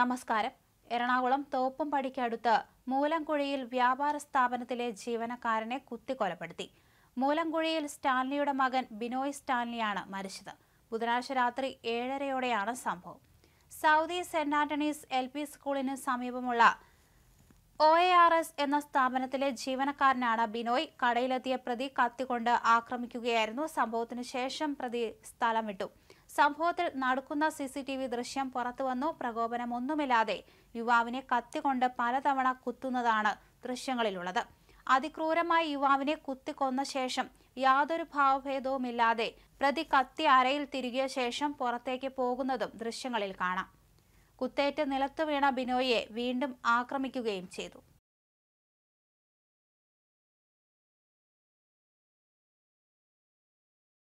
നമസ്കാരം എറണാകുളം തോപ്പുംപടിക്കടുത്ത് മൂലംകുഴിയിൽ വ്യാപാര സ്ഥാപനത്തിലെ ജീവനക്കാരനെ കുത്തിക്കൊലപ്പെടുത്തി മൂലംകുഴിയിൽ സ്റ്റാൻലിയുടെ മകൻ ബിനോയ് സ്റ്റാൻലിയാണ് മരിച്ചത് ബുധനാഴ്ച രാത്രി ഏഴരയോടെയാണ് സംഭവം Saudi Saint Antony's L P സ്കൂളിന് സമീപമുള്ള ഒ എ ആർ എസ് എന്ന സ്ഥാപനത്തിലെ ജീവനക്കാരനാണ് ബിനോയ് കടയിലെത്തിയ പ്രതി കത്തിക്കൊണ്ട് ആക്രമിക്കുകയായിരുന്നു സംഭവത്തിന് ശേഷം പ്രതി സ്ഥലം വിട്ടു സംഭവത്തിൽ നടക്കുന്ന സി സി ടി വി ദൃശ്യം പുറത്തുവന്നു പ്രകോപനമൊന്നുമില്ലാതെ യുവാവിനെ കത്തിക്കൊണ്ട് പലതവണ കുത്തുന്നതാണ് ദൃശ്യങ്ങളിലുള്ളത് അതിക്രൂരമായി യുവാവിനെ കുത്തിക്കൊന്ന ശേഷം യാതൊരു ഭാവഭേദവുമില്ലാതെ പ്രതി കത്തി അരയിൽ തിരികിയ ശേഷം പുറത്തേക്ക് പോകുന്നതും ദൃശ്യങ്ങളിൽ കാണാം കുത്തേറ്റ് നിലത്തു വീണ ബിനോയെ വീണ്ടും ആക്രമിക്കുകയും ചെയ്തു